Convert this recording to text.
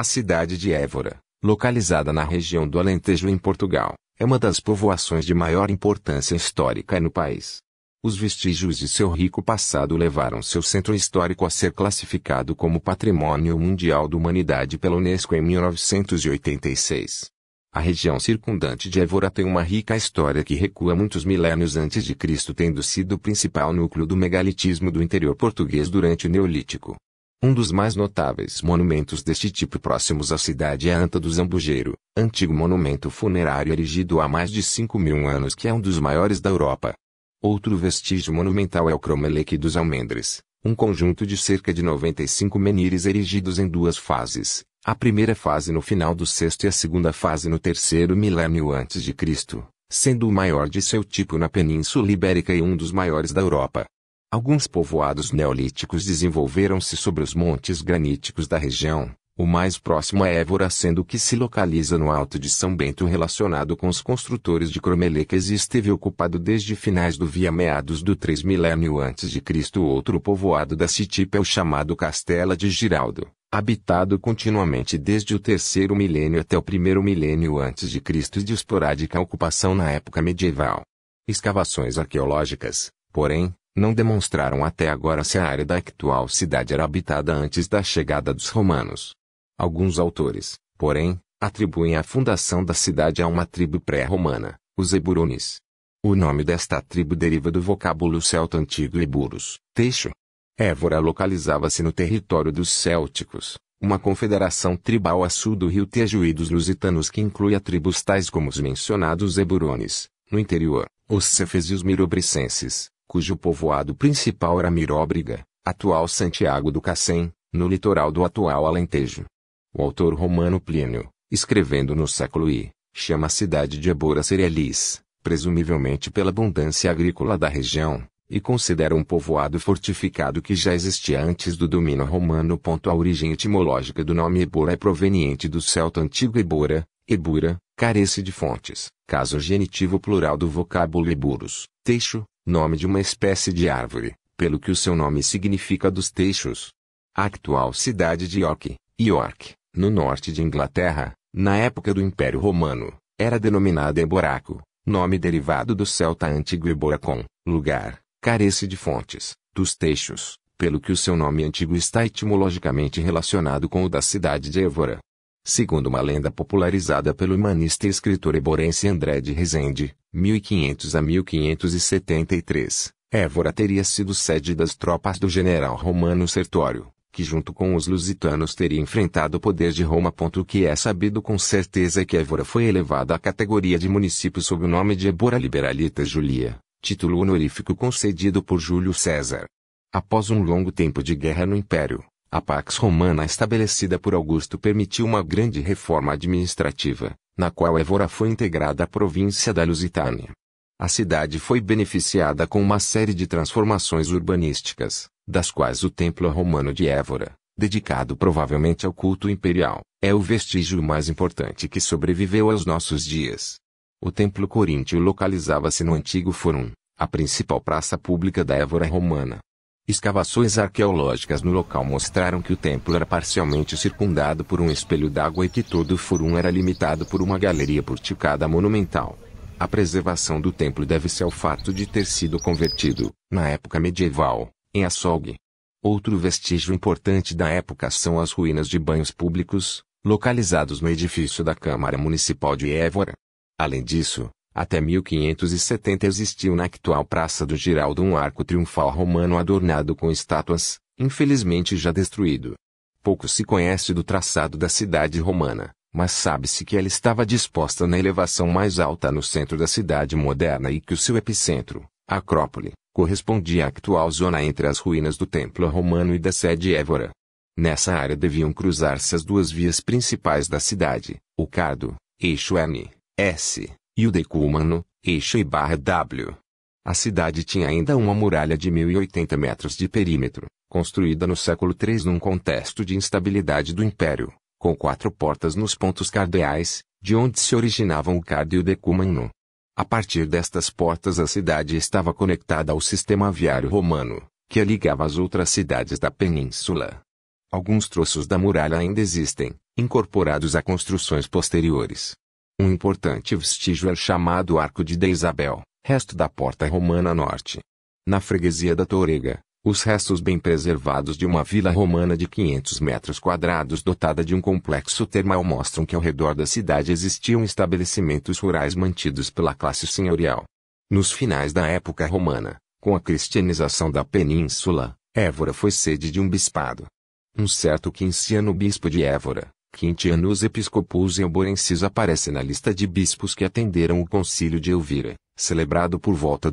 A cidade de Évora, localizada na região do Alentejo em Portugal, é uma das povoações de maior importância histórica no país. Os vestígios de seu rico passado levaram seu centro histórico a ser classificado como Patrimônio Mundial da Humanidade pela Unesco em 1986. A região circundante de Évora tem uma rica história que recua muitos milênios antes de Cristo, tendo sido o principal núcleo do megalitismo do interior português durante o Neolítico. Um dos mais notáveis monumentos deste tipo próximos à cidade é a Anta do Zambujeiro, antigo monumento funerário erigido há mais de 5 mil anos que é um dos maiores da Europa. Outro vestígio monumental é o Cromeleque dos Almendres, um conjunto de cerca de 95 menires erigidos em duas fases, a primeira fase no final do sexto e a segunda fase no terceiro milênio antes de Cristo, sendo o maior de seu tipo na Península Ibérica e um dos maiores da Europa. Alguns povoados neolíticos desenvolveram-se sobre os montes graníticos da região, o mais próximo é Évora sendo que se localiza no Alto de São Bento relacionado com os construtores de Cromelecas e esteve ocupado desde finais do via meados do 3 milênio antes de Cristo. Outro povoado da Citipa é o chamado Castela de Giraldo, habitado continuamente desde o terceiro milênio até o primeiro milênio antes de Cristo e de esporádica ocupação na época medieval. Escavações arqueológicas, porém, não demonstraram até agora se a área da actual cidade era habitada antes da chegada dos romanos. Alguns autores, porém, atribuem a fundação da cidade a uma tribo pré-romana, os Eburones. O nome desta tribo deriva do vocábulo celta antigo Eburus, teixo. Évora localizava-se no território dos Célticos, uma confederação tribal a sul do rio Tejo e dos Lusitanos que inclui tribos tais como os mencionados Eburones, no interior, os Cefes e os Mirobricenses, cujo povoado principal era Miróbriga, atual Santiago do Cacém, no litoral do atual Alentejo. O autor romano Plínio, escrevendo no século I, chama a cidade de Ebora Cerealis, presumivelmente pela abundância agrícola da região, e considera um povoado fortificado que já existia antes do domínio romano. A origem etimológica do nome Ebora é proveniente do celta antigo Ebora, Ebura, carece de fontes, caso genitivo plural do vocábulo Eburus, teixo, nome de uma espécie de árvore, pelo que o seu nome significa dos teixos. A actual cidade de York, York, no norte de Inglaterra, na época do Império Romano, era denominada Eboraco, nome derivado do celta antigo Eboracon, lugar, carece de fontes, dos teixos, pelo que o seu nome antigo está etimologicamente relacionado com o da cidade de Évora, Segundo uma lenda popularizada pelo humanista e escritor eborense André de Rezende, 1500 a 1573, Évora teria sido sede das tropas do general romano Sertório, que junto com os lusitanos teria enfrentado o poder de Roma. O que é sabido com certeza é que Évora foi elevada à categoria de município sob o nome de Ébora Liberalita Julia, título honorífico concedido por Júlio César. Após um longo tempo de guerra no Império, a Pax Romana estabelecida por Augusto permitiu uma grande reforma administrativa, na qual Évora foi integrada à província da Lusitânia. A cidade foi beneficiada com uma série de transformações urbanísticas, das quais o Templo Romano de Évora, dedicado provavelmente ao culto imperial, é o vestígio mais importante que sobreviveu aos nossos dias. O Templo Coríntio localizava-se no antigo Fórum, a principal praça pública da Évora romana, Escavações arqueológicas no local mostraram que o templo era parcialmente circundado por um espelho d'água e que todo o furum era limitado por uma galeria porticada monumental. A preservação do templo deve-se ao fato de ter sido convertido, na época medieval, em açougue. Outro vestígio importante da época são as ruínas de banhos públicos, localizados no edifício da Câmara Municipal de Évora. Além disso, até 1570 existiu na actual Praça do Giraldo um arco triunfal romano adornado com estátuas, infelizmente já destruído. Pouco se conhece do traçado da cidade romana, mas sabe-se que ela estava disposta na elevação mais alta no centro da cidade moderna e que o seu epicentro, Acrópole, correspondia à actual zona entre as ruínas do Templo Romano e da sede Évora. Nessa área deviam cruzar-se as duas vias principais da cidade, o Cardo, eixo N, S, e o decúmano, eixo e barra W. A cidade tinha ainda uma muralha de 1.080 metros de perímetro, construída no século III num contexto de instabilidade do império, com quatro portas nos pontos cardeais, de onde se originavam o cardo e o decúmano. A partir destas portas a cidade estava conectada ao sistema viário romano, que a ligava às outras cidades da península. Alguns troços da muralha ainda existem, incorporados a construções posteriores, um importante vestígio é chamado Arco de Deisabel, resto da porta romana norte. Na freguesia da Torega, os restos bem preservados de uma vila romana de 500 metros quadrados dotada de um complexo termal mostram que ao redor da cidade existiam estabelecimentos rurais mantidos pela classe senhorial. Nos finais da época romana, com a cristianização da península, Évora foi sede de um bispado. Um certo Quinciano bispo de Évora, Quintianus Episcopus Euborensis aparece na lista de bispos que atenderam o Concílio de Elvira, celebrado por volta